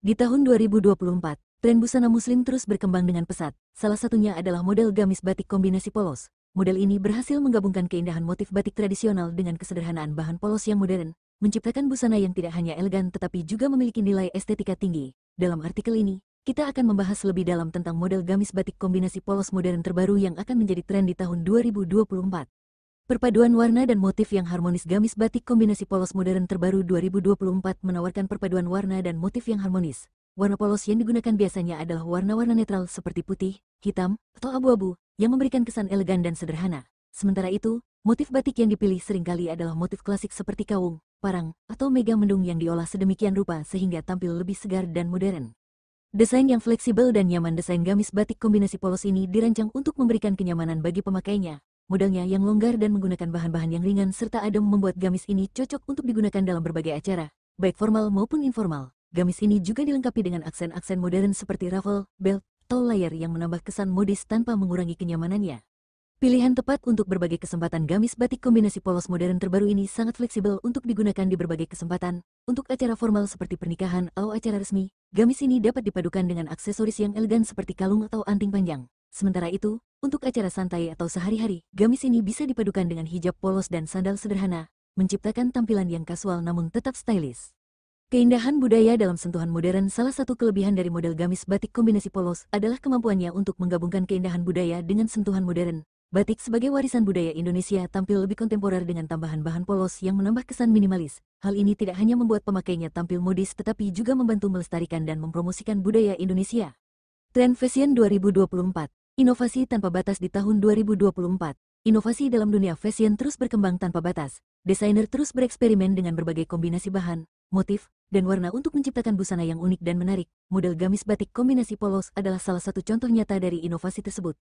Di tahun 2024, tren busana muslim terus berkembang dengan pesat. Salah satunya adalah model gamis batik kombinasi polos. Model ini berhasil menggabungkan keindahan motif batik tradisional dengan kesederhanaan bahan polos yang modern, menciptakan busana yang tidak hanya elegan tetapi juga memiliki nilai estetika tinggi. Dalam artikel ini, kita akan membahas lebih dalam tentang model gamis batik kombinasi polos modern terbaru yang akan menjadi tren di tahun 2024. Perpaduan warna dan motif yang harmonis gamis batik kombinasi polos modern terbaru 2024 menawarkan perpaduan warna dan motif yang harmonis. Warna polos yang digunakan biasanya adalah warna-warna netral seperti putih, hitam, atau abu-abu, yang memberikan kesan elegan dan sederhana. Sementara itu, motif batik yang dipilih seringkali adalah motif klasik seperti kawung, parang, atau mega mendung yang diolah sedemikian rupa sehingga tampil lebih segar dan modern. Desain yang fleksibel dan nyaman desain gamis batik kombinasi polos ini dirancang untuk memberikan kenyamanan bagi pemakainya, Mudahnya yang longgar dan menggunakan bahan-bahan yang ringan serta adem membuat gamis ini cocok untuk digunakan dalam berbagai acara, baik formal maupun informal. Gamis ini juga dilengkapi dengan aksen-aksen modern seperti ruffle, belt, atau layer yang menambah kesan modis tanpa mengurangi kenyamanannya. Pilihan tepat untuk berbagai kesempatan gamis batik kombinasi polos modern terbaru ini sangat fleksibel untuk digunakan di berbagai kesempatan. Untuk acara formal seperti pernikahan atau acara resmi, gamis ini dapat dipadukan dengan aksesoris yang elegan seperti kalung atau anting panjang. Sementara itu, untuk acara santai atau sehari-hari, gamis ini bisa dipadukan dengan hijab polos dan sandal sederhana, menciptakan tampilan yang kasual namun tetap stylish. Keindahan budaya dalam sentuhan modern salah satu kelebihan dari model gamis batik kombinasi polos adalah kemampuannya untuk menggabungkan keindahan budaya dengan sentuhan modern. Batik sebagai warisan budaya Indonesia tampil lebih kontemporer dengan tambahan bahan polos yang menambah kesan minimalis. Hal ini tidak hanya membuat pemakainya tampil modis tetapi juga membantu melestarikan dan mempromosikan budaya Indonesia. Trend Fashion 2024 Inovasi tanpa batas di tahun 2024. Inovasi dalam dunia fashion terus berkembang tanpa batas. Desainer terus bereksperimen dengan berbagai kombinasi bahan, motif, dan warna untuk menciptakan busana yang unik dan menarik. Model gamis batik kombinasi polos adalah salah satu contoh nyata dari inovasi tersebut.